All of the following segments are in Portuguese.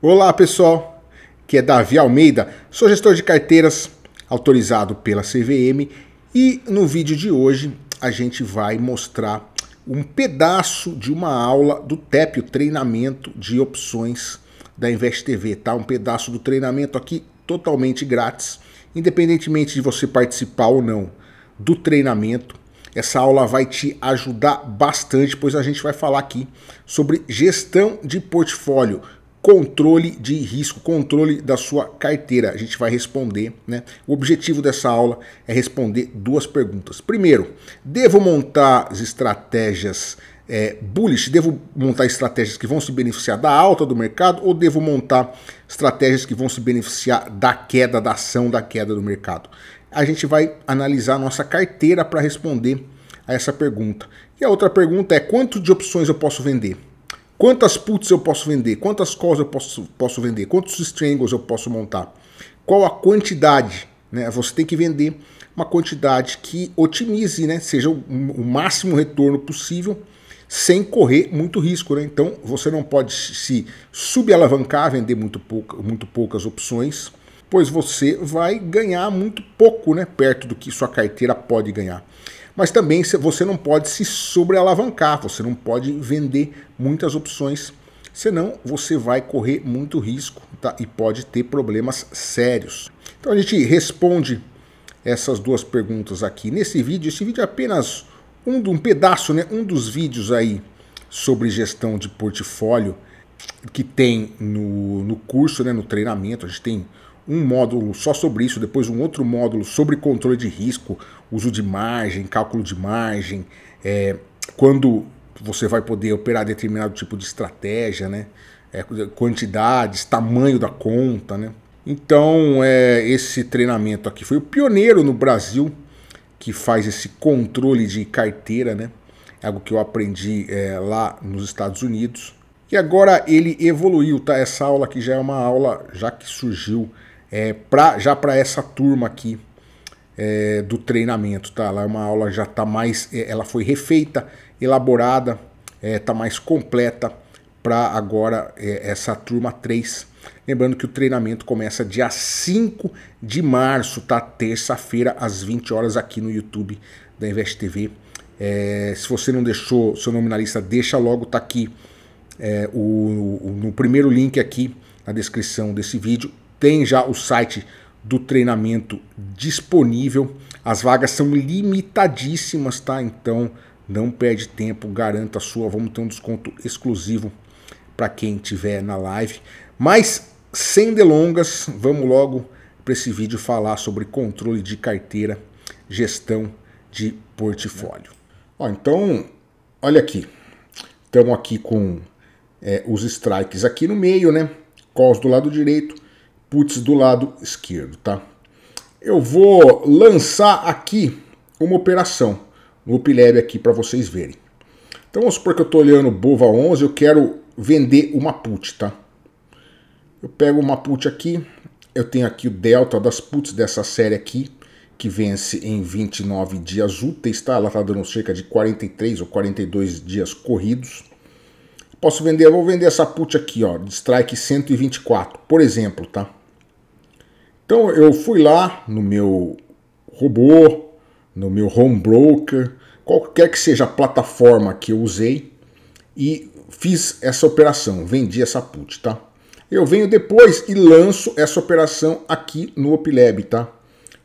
Olá pessoal, que é Davi Almeida, sou gestor de carteiras autorizado pela CVM e no vídeo de hoje a gente vai mostrar um pedaço de uma aula do TEP, o treinamento de opções da InvestTV, tá? Um pedaço do treinamento aqui totalmente grátis, independentemente de você participar ou não do treinamento. Essa aula vai te ajudar bastante, pois a gente vai falar aqui sobre gestão de portfólio, controle de risco, controle da sua carteira. A gente vai responder, né? O objetivo dessa aula é responder duas perguntas. Primeiro, devo montar estratégias é, bullish? Devo montar estratégias que vão se beneficiar da alta do mercado ou devo montar estratégias que vão se beneficiar da queda, da ação da queda do mercado? A gente vai analisar a nossa carteira para responder a essa pergunta. E a outra pergunta é quanto de opções eu posso vender? Quantas puts eu posso vender? Quantas calls eu posso, posso vender? Quantos strangles eu posso montar? Qual a quantidade? Né? Você tem que vender uma quantidade que otimize, né? seja o, o máximo retorno possível, sem correr muito risco. Né? Então você não pode se subalavancar, vender muito, pouca, muito poucas opções, pois você vai ganhar muito pouco né? perto do que sua carteira pode ganhar. Mas também você não pode se sobrealavancar, você não pode vender muitas opções, senão você vai correr muito risco tá? e pode ter problemas sérios. Então a gente responde essas duas perguntas aqui nesse vídeo. Esse vídeo é apenas um, um pedaço, né? um dos vídeos aí sobre gestão de portfólio que tem no, no curso, né? no treinamento. A gente tem um módulo só sobre isso, depois um outro módulo sobre controle de risco, uso de margem, cálculo de margem, é, quando você vai poder operar determinado tipo de estratégia, né? É, quantidades, tamanho da conta, né? Então, é, esse treinamento aqui foi o pioneiro no Brasil que faz esse controle de carteira, né? É algo que eu aprendi é, lá nos Estados Unidos. E agora ele evoluiu, tá? Essa aula aqui já é uma aula já que surgiu é, pra, já para essa turma aqui é, do treinamento, tá? Lá é uma aula já tá mais, é, ela foi refeita, elaborada, é, tá mais completa para agora é, essa turma 3. Lembrando que o treinamento começa dia 5 de março, tá? Terça-feira, às 20 horas, aqui no YouTube da Invest TV. É, se você não deixou seu nome na lista, deixa logo, tá aqui é, o, o, no primeiro link aqui na descrição desse vídeo tem já o site do treinamento disponível. As vagas são limitadíssimas, tá? Então não perde tempo, garanta a sua. Vamos ter um desconto exclusivo para quem tiver na live. Mas sem delongas, vamos logo para esse vídeo falar sobre controle de carteira, gestão de portfólio. Ó, então, olha aqui. Estamos aqui com é, os strikes aqui no meio, né? Calls do lado direito puts do lado esquerdo, tá? Eu vou lançar aqui uma operação no PLAB aqui para vocês verem. Então vamos supor que eu estou olhando Bova 11, eu quero vender uma put, tá? Eu pego uma put aqui, eu tenho aqui o delta das puts dessa série aqui, que vence em 29 dias úteis, tá? Ela está dando cerca de 43 ou 42 dias corridos. Posso vender, eu vou vender essa put aqui, ó, de strike 124, por exemplo, tá? Então eu fui lá no meu robô, no meu home broker, qualquer que seja a plataforma que eu usei e fiz essa operação, vendi essa put, tá? Eu venho depois e lanço essa operação aqui no OpLab, tá?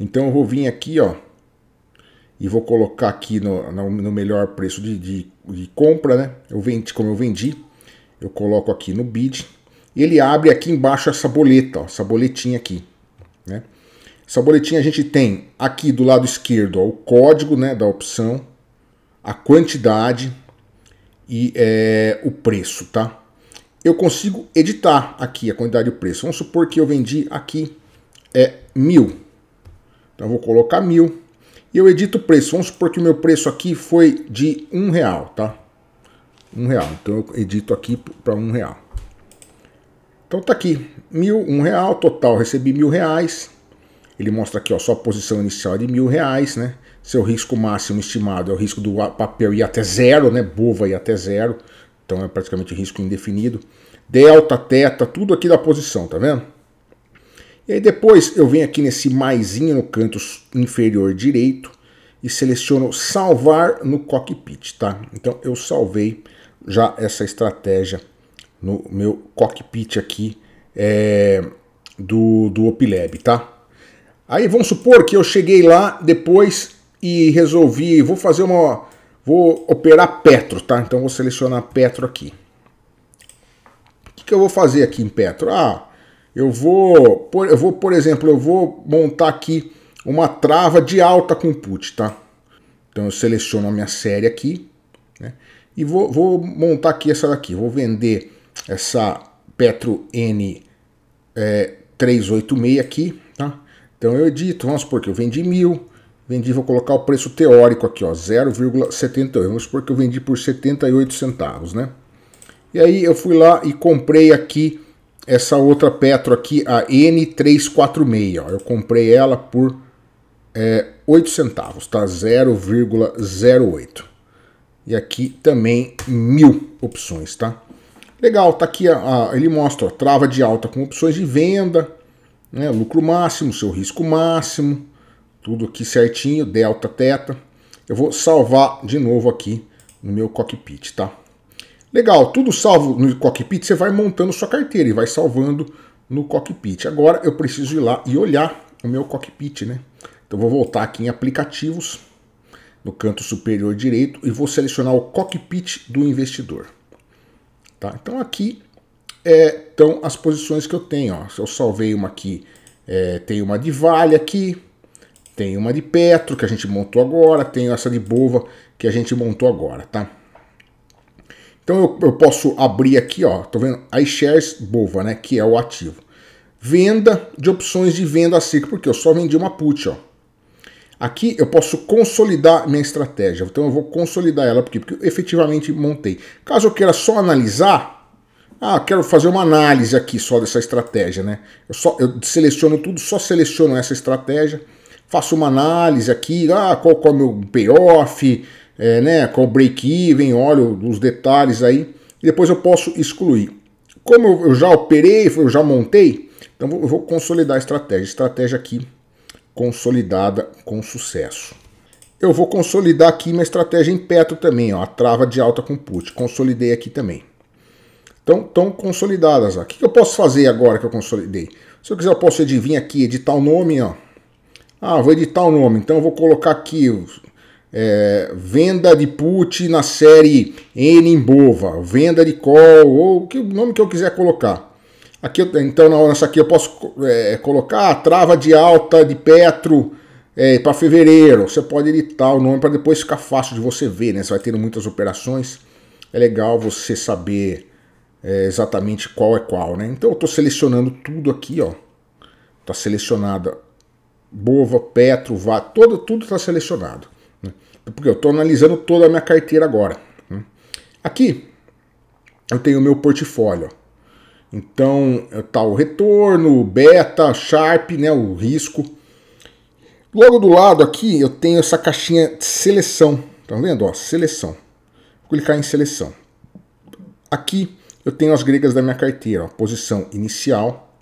Então eu vou vir aqui, ó, e vou colocar aqui no, no melhor preço de, de, de, compra, né? Eu vendi, como eu vendi, eu coloco aqui no bid. Ele abre aqui embaixo essa boleta, ó, essa boletinha aqui. Essa boletinha a gente tem aqui do lado esquerdo ó, o código né, da opção, a quantidade e é, o preço, tá? Eu consigo editar aqui a quantidade e o preço. Vamos supor que eu vendi aqui é mil. Então vou colocar mil e eu edito o preço. Vamos supor que o meu preço aqui foi de um real, tá? Um real. Então eu edito aqui para um real. Então tá aqui mil, um real total. Recebi mil reais. Ele mostra aqui, ó, sua posição inicial é de mil reais, né? Seu risco máximo estimado é o risco do papel ir até zero, né? Bova ir até zero. Então é praticamente risco indefinido. Delta, teta, tudo aqui da posição, tá vendo? E aí depois eu venho aqui nesse maisinho no canto inferior direito e seleciono salvar no cockpit, tá? Então eu salvei já essa estratégia no meu cockpit aqui é, do, do OpLab, tá? Aí vamos supor que eu cheguei lá depois e resolvi, vou fazer uma, vou operar Petro, tá? Então vou selecionar Petro aqui. O que, que eu vou fazer aqui em Petro? Ah, eu vou, por, eu vou, por exemplo, eu vou montar aqui uma trava de alta compute, tá? Então eu seleciono a minha série aqui, né? E vou, vou montar aqui essa daqui. Vou vender essa Petro N é, eh, 386 aqui então eu edito, vamos supor que eu vendi mil, vendi, vou colocar o preço teórico aqui, ó, 0,78. Vamos supor que eu vendi por 78 centavos, né? E aí eu fui lá e comprei aqui essa outra Petro aqui, a N346, ó. Eu comprei ela por é, 8 centavos, tá? 0,08. E aqui também mil opções, tá? Legal, tá aqui, a, a ele mostra, ó, trava de alta com opções de venda, né? lucro máximo, seu risco máximo, tudo aqui certinho, delta, teta. Eu vou salvar de novo aqui no meu cockpit, tá? Legal, tudo salvo no cockpit, você vai montando sua carteira e vai salvando no cockpit. Agora eu preciso ir lá e olhar o meu cockpit, né? Então vou voltar aqui em aplicativos, no canto superior direito, e vou selecionar o cockpit do investidor. Tá? Então aqui é, então as posições que eu tenho. Ó. Eu salvei uma aqui, é, tem uma de Vale aqui, tem uma de Petro que a gente montou agora, tem essa de Bova que a gente montou agora, tá? Então eu, eu posso abrir aqui, ó, tô vendo? iShares Bova, né, que é o ativo. Venda de opções de venda a porque eu só vendi uma put, ó. Aqui eu posso consolidar minha estratégia, então eu vou consolidar ela porque, porque eu efetivamente montei. Caso eu queira só analisar, ah, quero fazer uma análise aqui só dessa estratégia, né? Eu, só, eu seleciono tudo, só seleciono essa estratégia, faço uma análise aqui, ah, qual, qual é o meu payoff, é, né, qual o break-even, olho os detalhes aí, e depois eu posso excluir. Como eu já operei, eu já montei, então eu vou consolidar a estratégia. Estratégia aqui consolidada com sucesso. Eu vou consolidar aqui minha estratégia em petro também, ó, a trava de alta com put. Consolidei aqui também estão tão consolidadas. Ó. O que eu posso fazer agora que eu consolidei? Se eu quiser, eu posso adivinhar aqui, editar o nome. Ó. Ah, vou editar o nome, então eu vou colocar aqui é, venda de put na série N em Bova, venda de call, ou que nome que eu quiser colocar. Aqui, então, na nessa aqui eu posso é, colocar a ah, trava de alta de Petro é, para fevereiro. Você pode editar o nome para depois ficar fácil de você ver, né? Você vai tendo muitas operações. É legal você saber é, exatamente qual é qual, né? Então eu estou selecionando tudo aqui, ó. Tá selecionada Bova, Petro, Vá, todo, tudo está selecionado. Né? Porque eu estou analisando toda a minha carteira agora. Né? Aqui eu tenho o meu portfólio. Então é, tá o retorno, beta, sharp, né, o risco. Logo do lado aqui eu tenho essa caixinha de seleção. Tá vendo? Ó, seleção. Vou clicar em seleção. Aqui eu tenho as gregas da minha carteira, ó, posição inicial,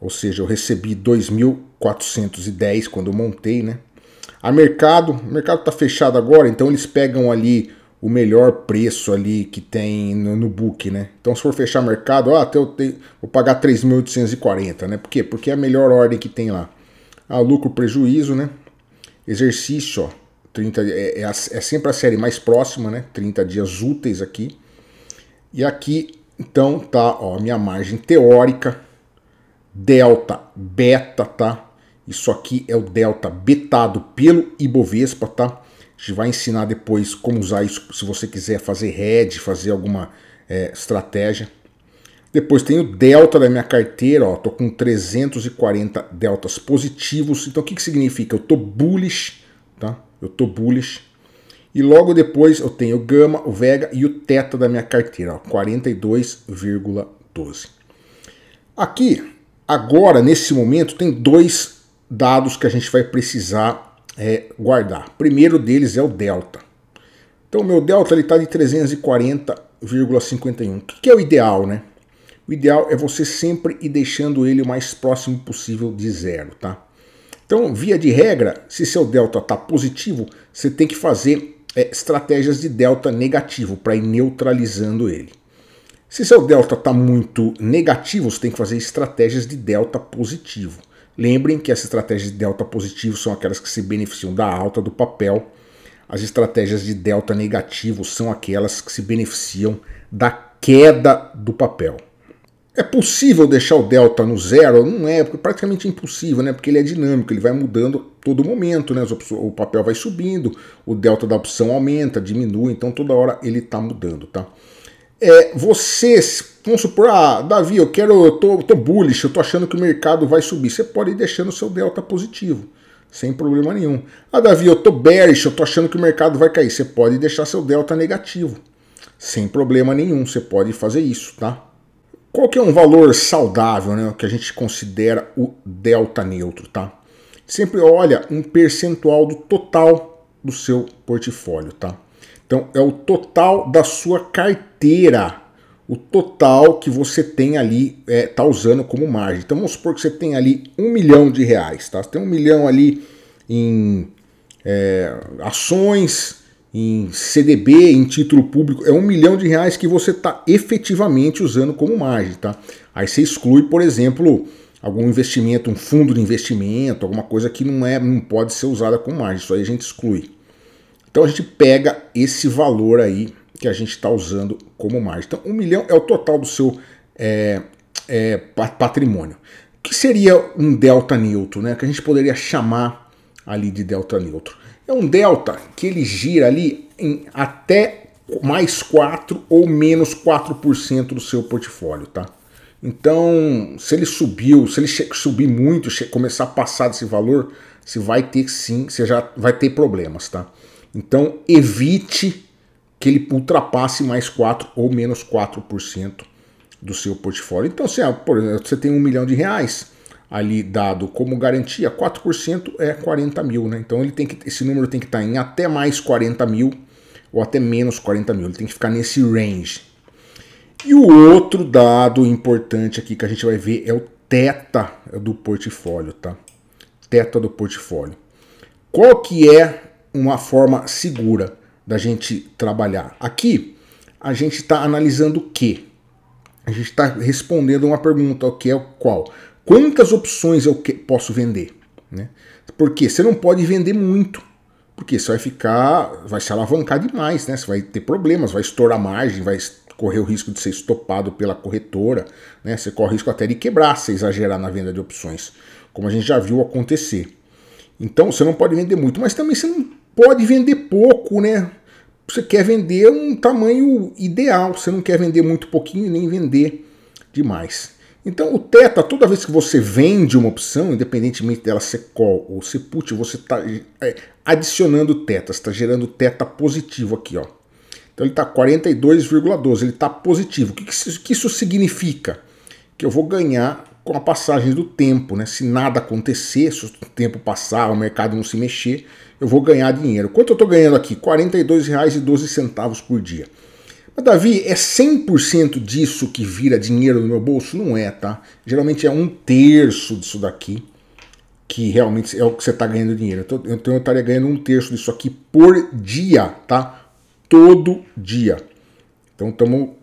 ou seja, eu recebi 2.410 quando eu montei, né? A mercado, o mercado está fechado agora, então eles pegam ali o melhor preço ali que tem no, no book, né? Então se for fechar mercado, ó, ah, até eu tenho, vou pagar 3.840, né? Por quê? Porque é a melhor ordem que tem lá. Ah, lucro, prejuízo, né? Exercício, ó, 30, é, é, é sempre a série mais próxima, né? 30 dias úteis aqui. E aqui, então, tá, ó, minha margem teórica, delta, beta, tá? Isso aqui é o delta betado pelo Ibovespa, tá? A gente vai ensinar depois como usar isso se você quiser fazer head, fazer alguma é, estratégia. Depois tem o delta da minha carteira, ó, tô com 340 deltas positivos. Então o que, que significa? Eu tô bullish, tá? Eu tô bullish e logo depois eu tenho o gama, o vega e o teta da minha carteira, 42,12. Aqui, agora, nesse momento, tem dois dados que a gente vai precisar é, guardar. O primeiro deles é o delta. Então o meu delta está de 340,51. O que é o ideal, né? O ideal é você sempre ir deixando ele o mais próximo possível de zero, tá? Então, via de regra, se seu delta está positivo, você tem que fazer é, estratégias de delta negativo para ir neutralizando ele. Se seu delta está muito negativo, você tem que fazer estratégias de delta positivo. Lembrem que as estratégias de delta positivo são aquelas que se beneficiam da alta do papel. As estratégias de delta negativo são aquelas que se beneficiam da queda do papel. É possível deixar o delta no zero? Não é, porque é praticamente impossível, né? Porque ele é dinâmico, ele vai mudando todo momento, né? O papel vai subindo, o delta da opção aumenta, diminui, então toda hora ele está mudando, tá? É, vocês, vamos supor, ah, Davi, eu quero, eu tô, tô bullish, eu tô achando que o mercado vai subir. Você pode ir deixando o seu delta positivo, sem problema nenhum. Ah, Davi, eu tô bearish, eu tô achando que o mercado vai cair. Você pode deixar seu delta negativo, sem problema nenhum. Você pode fazer isso, tá? Qual que é um valor saudável, né, que a gente considera o delta neutro, tá? Sempre olha um percentual do total do seu portfólio, tá? Então é o total da sua carteira, o total que você tem ali, é, tá usando como margem. Então vamos supor que você tem ali um milhão de reais, tá? Você tem um milhão ali em é, ações, em CDB, em título público, é um milhão de reais que você está efetivamente usando como margem, tá? Aí você exclui, por exemplo, algum investimento, um fundo de investimento, alguma coisa que não é, não pode ser usada como margem. Isso aí a gente exclui. Então a gente pega esse valor aí que a gente está usando como margem. Então um milhão é o total do seu é, é, patrimônio. O que seria um delta neutro, né? Que a gente poderia chamar ali de delta neutro. É um delta que ele gira ali em até mais 4 ou menos 4% do seu portfólio, tá? Então, se ele subiu, se ele subir muito, começar a passar desse valor, você vai ter sim, você já vai ter problemas, tá? Então, evite que ele ultrapasse mais 4 ou menos 4% do seu portfólio. Então, se, é, por exemplo, você tem um milhão de reais, ali dado como garantia, 4% é 40 mil, né? Então ele tem que, esse número tem que estar tá em até mais 40 mil ou até menos 40 mil, ele tem que ficar nesse range. E o outro dado importante aqui que a gente vai ver é o teta do portfólio, tá? Teta do portfólio. Qual que é uma forma segura da gente trabalhar? Aqui a gente está analisando o que? A gente está respondendo uma pergunta, o que é o qual? quantas opções eu posso vender. Né? Porque você não pode vender muito, porque você vai ficar, vai se alavancar demais, né? Você vai ter problemas, vai estourar margem, vai correr o risco de ser estopado pela corretora, né? Você corre o risco até de quebrar se exagerar na venda de opções, como a gente já viu acontecer. Então você não pode vender muito, mas também você não pode vender pouco, né? Você quer vender um tamanho ideal, você não quer vender muito pouquinho nem vender demais. Então o teta, toda vez que você vende uma opção, independentemente dela ser call ou ser put, você está é, adicionando teta, está gerando teta positivo aqui, ó. Então ele está 42,12, ele está positivo. O que, que, isso, significa? Que eu vou ganhar com a passagem do tempo, né? Se nada acontecer, se o tempo passar, o mercado não se mexer, eu vou ganhar dinheiro. Quanto eu estou ganhando aqui? R$ 42,12 por dia. Mas Davi, é 100% disso que vira dinheiro no meu bolso? Não é, tá? Geralmente é um terço disso daqui que realmente é o que você está ganhando dinheiro. Então eu estaria ganhando um terço disso aqui por dia, tá? Todo dia. Então tamo,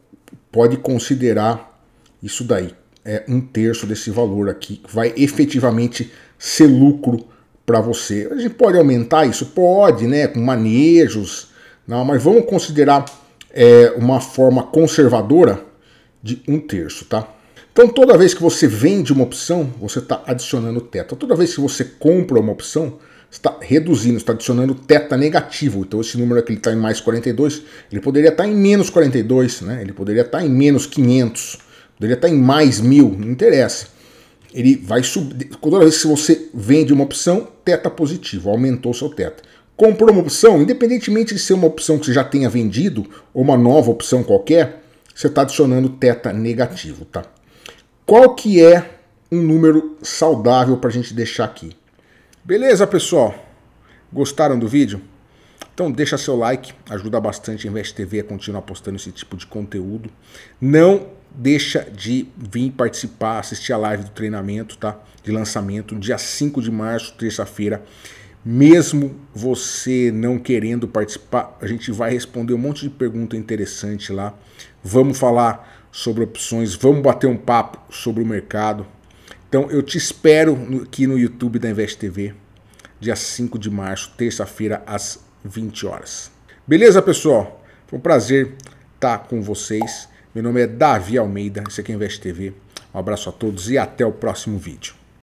pode considerar isso daí. É um terço desse valor aqui que vai efetivamente ser lucro para você. A gente pode aumentar isso? Pode, né? Com manejos. Não, mas vamos considerar é uma forma conservadora de um terço, tá? Então toda vez que você vende uma opção, você está adicionando teta. Toda vez que você compra uma opção, está reduzindo, está adicionando teta negativo. Então esse número aqui está em mais 42, ele poderia estar tá em menos 42, né? ele poderia estar tá em menos 500, poderia estar tá em mais 1000, não interessa. Ele vai subir. Toda vez que você vende uma opção, teta positivo, aumentou seu teta. Comprou uma opção, independentemente de ser uma opção que você já tenha vendido ou uma nova opção qualquer, você está adicionando teta negativo, tá? Qual que é um número saudável para a gente deixar aqui? Beleza, pessoal? Gostaram do vídeo? Então deixa seu like, ajuda bastante a Invest TV a continuar postando esse tipo de conteúdo. Não deixa de vir participar, assistir a live do treinamento, tá? De lançamento, dia 5 de março, terça-feira. Mesmo você não querendo participar, a gente vai responder um monte de pergunta interessante lá. Vamos falar sobre opções, vamos bater um papo sobre o mercado. Então eu te espero aqui no YouTube da Invest TV, dia 5 de março, terça-feira, às 20 horas. Beleza, pessoal? Foi um prazer estar com vocês. Meu nome é Davi Almeida, esse aqui é Invest TV. Um abraço a todos e até o próximo vídeo.